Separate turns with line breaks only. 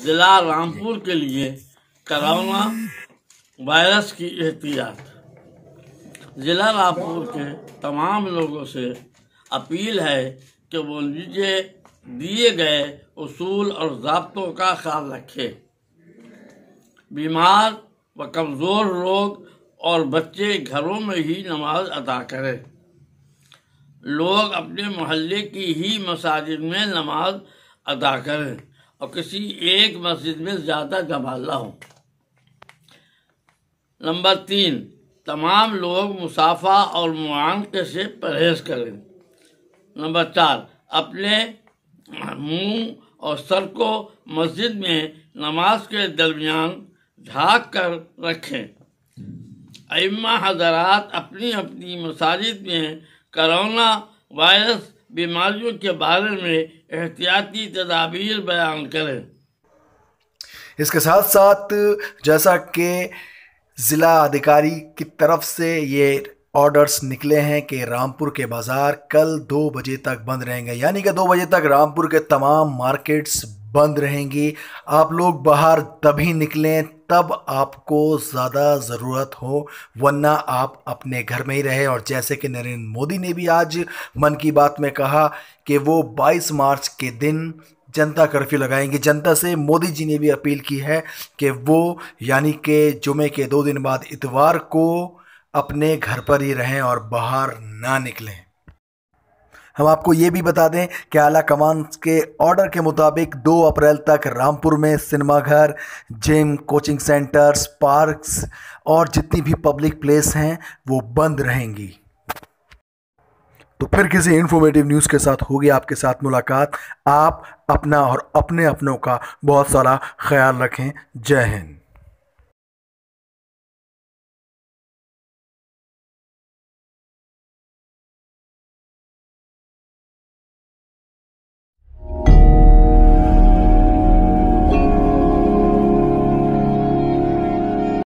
ضلع رامپور کے لیے کرونا وائرس کی احتیاط ضلع رامپور کے تمام لوگوں سے اپیل ہے کہ وہ نیچے دیے گئے اصول اور ضابطوں کا خیال رکھے بیمار و کمزور لوگ اور بچے گھروں میں ہی نماز ادا کریں لوگ اپنے محلے کی ہی مساجد میں نماز ادا کریں اور کسی ایک مسجد میں زیادہ جبالا ہو نمبر تین تمام لوگ مسافہ اور سے پرہیز کریں نمبر چار اپنے منہ اور سر کو مسجد میں نماز کے درمیان جھاک کر رکھیں ائمہ حضرات اپنی اپنی مساجد میں کرونا وائرس بیماریوں کے بارے میں احتیاطی تدابیر بیان کریں اس کے
ساتھ ساتھ جیسا کہ ضلع ادھیکاری کی طرف سے یہ آرڈرز نکلے ہیں کہ رامپور کے بازار کل دو بجے تک بند رہیں گے یعنی کہ دو بجے تک رامپور کے تمام مارکیٹس بند رہیں گی آپ لوگ باہر تبھی نکلیں تب آپ کو زیادہ ضرورت ہو ورنہ آپ اپنے گھر میں ہی رہیں اور جیسے کہ نریندر مودی نے بھی آج من کی بات میں کہا کہ وہ بائیس مارچ کے دن جنتا کرفیو لگائیں گے جنتا سے مودی جی نے بھی اپیل کی ہے کہ وہ یعنی کہ جمعے کے دو دن بعد اتوار کو اپنے گھر پر ہی رہیں اور باہر نہ نکلیں ہم آپ کو یہ بھی بتا دیں کہ اعلیٰ کمان کے آرڈر کے مطابق دو اپریل تک رامپور میں سنیما گھر جم کوچنگ سینٹرز پارکس اور جتنی بھی پبلک پلیس ہیں وہ بند رہیں گی تو پھر کسی انفارمیٹیو نیوز کے ساتھ ہوگی آپ کے ساتھ ملاقات آپ اپنا اور اپنے اپنوں کا بہت سارا خیال رکھیں جے ہند